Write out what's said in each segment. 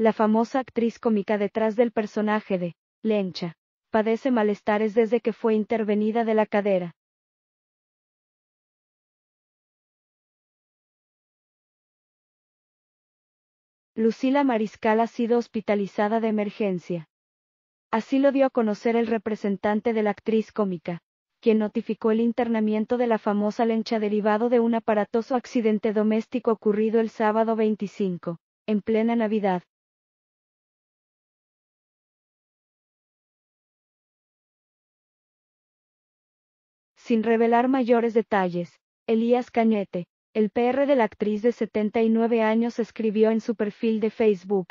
La famosa actriz cómica detrás del personaje de Lencha padece malestares desde que fue intervenida de la cadera. Lucila Mariscal ha sido hospitalizada de emergencia. Así lo dio a conocer el representante de la actriz cómica, quien notificó el internamiento de la famosa lencha derivado de un aparatoso accidente doméstico ocurrido el sábado 25, en plena Navidad, Sin revelar mayores detalles, Elías Cañete, el PR de la actriz de 79 años escribió en su perfil de Facebook.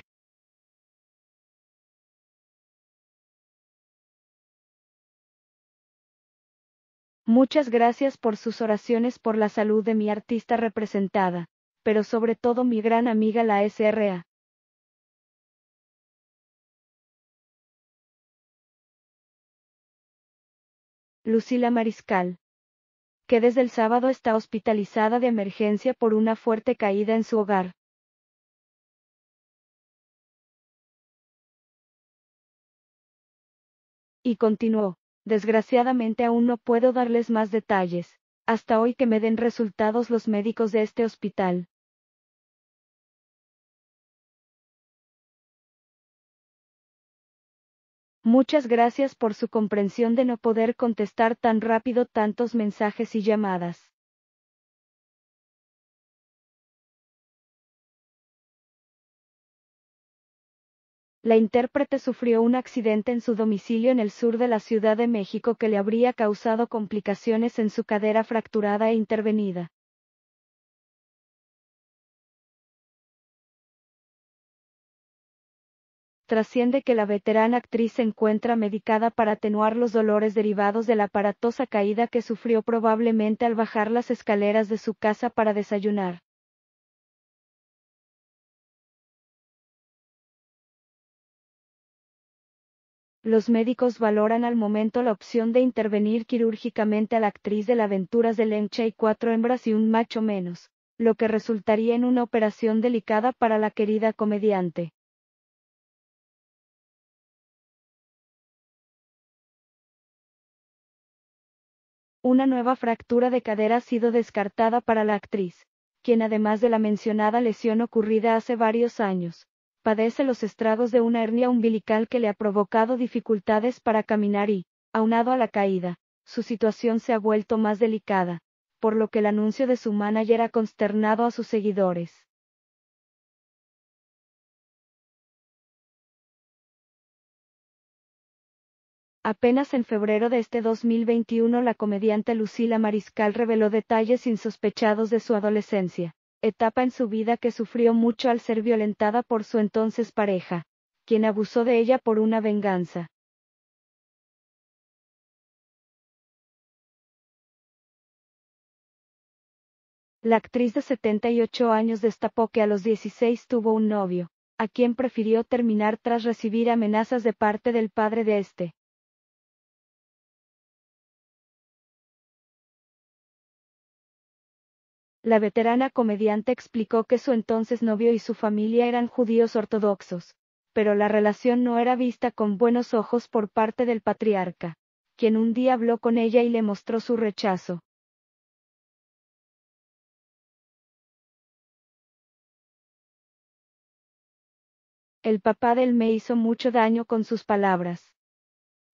Muchas gracias por sus oraciones por la salud de mi artista representada, pero sobre todo mi gran amiga la SRA. Lucila Mariscal, que desde el sábado está hospitalizada de emergencia por una fuerte caída en su hogar. Y continuó, desgraciadamente aún no puedo darles más detalles, hasta hoy que me den resultados los médicos de este hospital. Muchas gracias por su comprensión de no poder contestar tan rápido tantos mensajes y llamadas. la intérprete sufrió un accidente en su domicilio en el sur de la Ciudad de México que le habría causado complicaciones en su cadera fracturada e intervenida. trasciende que la veterana actriz se encuentra medicada para atenuar los dolores derivados de la aparatosa caída que sufrió probablemente al bajar las escaleras de su casa para desayunar. Los médicos valoran al momento la opción de intervenir quirúrgicamente a la actriz de la Aventuras de Lenche y cuatro hembras y un macho menos, lo que resultaría en una operación delicada para la querida comediante. Una nueva fractura de cadera ha sido descartada para la actriz, quien además de la mencionada lesión ocurrida hace varios años, padece los estragos de una hernia umbilical que le ha provocado dificultades para caminar y, aunado a la caída, su situación se ha vuelto más delicada, por lo que el anuncio de su manager ha consternado a sus seguidores. Apenas en febrero de este 2021 la comediante Lucila Mariscal reveló detalles insospechados de su adolescencia, etapa en su vida que sufrió mucho al ser violentada por su entonces pareja, quien abusó de ella por una venganza. La actriz de 78 años destapó que a los 16 tuvo un novio, a quien prefirió terminar tras recibir amenazas de parte del padre de este la veterana comediante explicó que su entonces novio y su familia eran judíos ortodoxos, pero la relación no era vista con buenos ojos por parte del patriarca, quien un día habló con ella y le mostró su rechazo. El papá del me hizo mucho daño con sus palabras.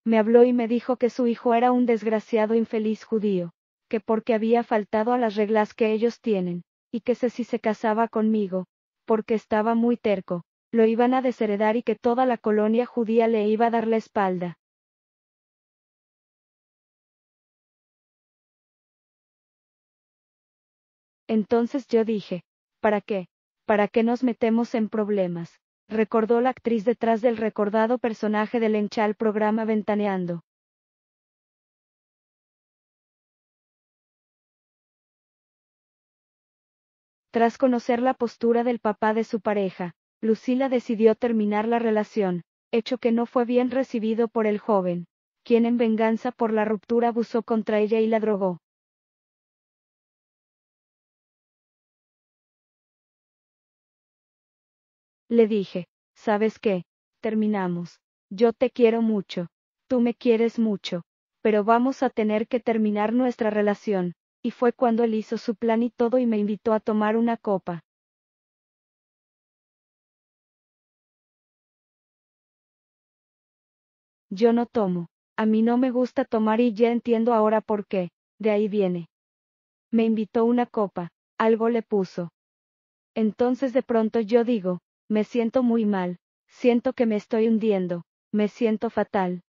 Me habló y me dijo que su hijo era un desgraciado infeliz judío que porque había faltado a las reglas que ellos tienen, y que se si se casaba conmigo, porque estaba muy terco, lo iban a desheredar y que toda la colonia judía le iba a dar la espalda. Entonces yo dije, ¿para qué? ¿Para qué nos metemos en problemas? recordó la actriz detrás del recordado personaje del enchal programa Ventaneando. Tras conocer la postura del papá de su pareja, Lucila decidió terminar la relación, hecho que no fue bien recibido por el joven, quien en venganza por la ruptura abusó contra ella y la drogó. Le dije, ¿sabes qué? Terminamos. Yo te quiero mucho. Tú me quieres mucho. Pero vamos a tener que terminar nuestra relación y fue cuando él hizo su plan y todo y me invitó a tomar una copa. Yo no tomo. A mí no me gusta tomar y ya entiendo ahora por qué. De ahí viene. Me invitó una copa. Algo le puso. Entonces de pronto yo digo, me siento muy mal, siento que me estoy hundiendo, me siento fatal.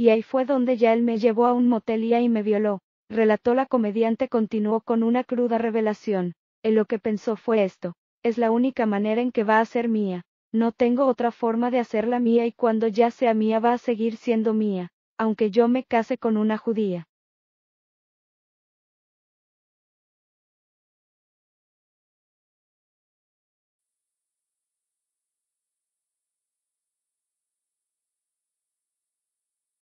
y ahí fue donde ya él me llevó a un motelía y me violó, relató la comediante continuó con una cruda revelación. En lo que pensó fue esto, es la única manera en que va a ser mía, no tengo otra forma de hacerla mía y cuando ya sea mía va a seguir siendo mía, aunque yo me case con una judía.